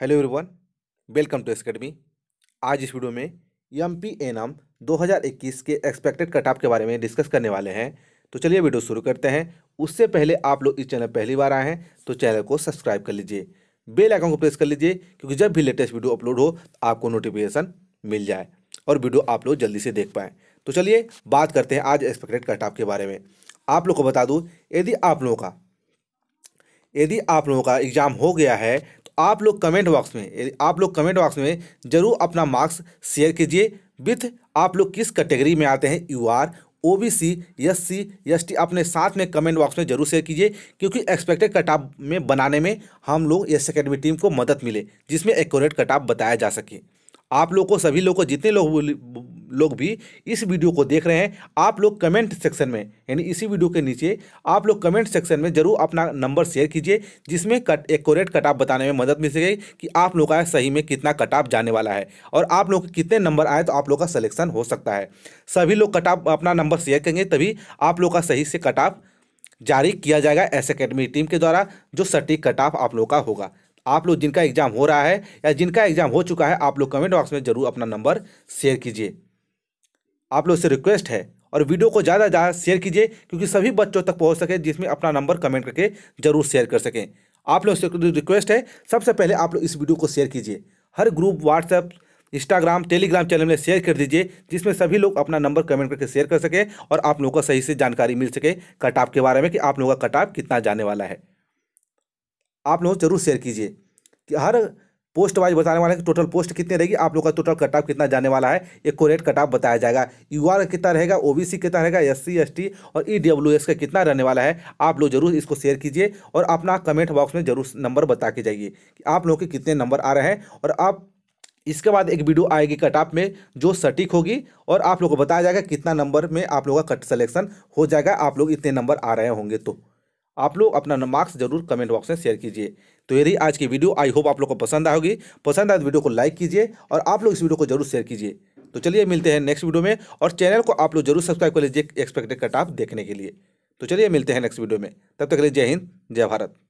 hello everyone welcome to academy आज इस video में एम पी ए नाम 2021 के एक्सपेक्टेड कट ऑफ के बारे में डिस्कस करने वाले हैं तो चलिए वीडियो शुरू करते हैं उससे पहले आप लोग इस चैनल पहली बार आए हैं तो चैनल को सब्सक्राइब कर लीजिए बेल आइकन को प्रेस कर लीजिए क्योंकि जब भी लेटेस्ट वीडियो अपलोड हो तो आपको नोटिफिकेशन मिल जाए और वीडियो आप लोग जल्दी से देख पाएँ तो चलिए बात करते हैं आज एक्सपेक्टेड कट ऑफ के बारे में आप लोग को बता दूँ यदि आप लोगों का यदि आप लोगों का एग्ज़ाम हो गया है आप लोग कमेंट बॉक्स में आप लोग कमेंट बॉक्स में ज़रूर अपना मार्क्स शेयर कीजिए विथ आप लोग किस कैटेगरी में आते हैं U R O B C S C S T अपने साथ में कमेंट बॉक्स में जरूर शेयर कीजिए क्योंकि एक्सपेक्टेड कट ऑफ में बनाने में हम लोग एस अकेडमी टीम को मदद मिले जिसमें एक्यूरेट कट ऑफ बताया जा सके आप लोग को सभी लोग को जितने लोग लोग भी इस वीडियो को देख रहे हैं आप लोग कमेंट सेक्शन में यानी इसी वीडियो के नीचे आप लोग कमेंट सेक्शन में ज़रूर अपना नंबर शेयर कीजिए जिसमें कट एकोरेट कट ऑफ बताने में मदद मिल सके कि आप लोग का सही में कितना कट ऑफ जाने वाला है और आप लोग कितने नंबर आए तो आप लोग का सलेक्शन हो सकता है सभी लोग कट ऑफ अपना नंबर शेयर करेंगे तभी आप लोग का सही से कट ऑफ जारी किया जाएगा एस अकेडमी टीम के द्वारा जो सटीक कट ऑफ आप लोग का होगा आप लोग जिनका एग्जाम हो रहा है या जिनका एग्जाम हो चुका है आप लोग कमेंट बॉक्स में जरूर अपना नंबर शेयर कीजिए आप लोग से रिक्वेस्ट है और वीडियो को ज़्यादा ज़्यादा शेयर कीजिए क्योंकि सभी बच्चों तक पहुँच सके जिसमें अपना नंबर कमेंट करके ज़रूर शेयर कर सकें आप लोग से रिक्वेस्ट है सबसे पहले आप लोग इस वीडियो को शेयर कीजिए हर group WhatsApp Instagram Telegram channel में शेयर कर दीजिए जिसमें सभी लोग अपना नंबर कमेंट करके शेयर कर सके और आप लोगों को सही से जानकारी मिल सके कट के बारे में कि आप लोगों का कट कितना जाने वाला है आप लोग जरूर शेयर कीजिए कि हर पोस्ट वाइज बताने वाले हैं कि टोटल पोस्ट कितनी रहेगी आप लोग का टोटल कट ऑफ कितना जाने वाला है एक कोरेट कट ऑफ बताया जाएगा यू आर कितना रहेगा ओ बी कितना रहेगा एस सी और ई e का कितना रहने वाला है आप लोग जरूर इसको शेयर कीजिए और अपना कमेंट बॉक्स में जरूर नंबर बता के जाइए कि आप लोग के कितने नंबर आ रहे हैं और आप इसके बाद एक वीडियो आएगी कट ऑफ में जो सटीक होगी और आप लोगों को बताया जाएगा कितना नंबर में आप लोगों का कट सेलेक्शन हो जाएगा आप लोग इतने नंबर आ रहे होंगे तो आप लोग अपना मार्क्स जरूर कमेंट बॉक्स में शेयर कीजिए तो ये रही आज की वीडियो आई होप आप लोग को पसंद आएगी पसंद आए तो वीडियो को लाइक कीजिए और आप लोग इस वीडियो को जरूर शेयर कीजिए तो चलिए मिलते हैं नेक्स्ट वीडियो में और चैनल को आप लोग जरूर सब्सक्राइब कर लीजिए एक्सपेक्टेड कट ऑफ देखने के लिए तो चलिए मिलते हैं नेक्स्ट वीडियो में तब तक के लिए जय हिंद जय भारत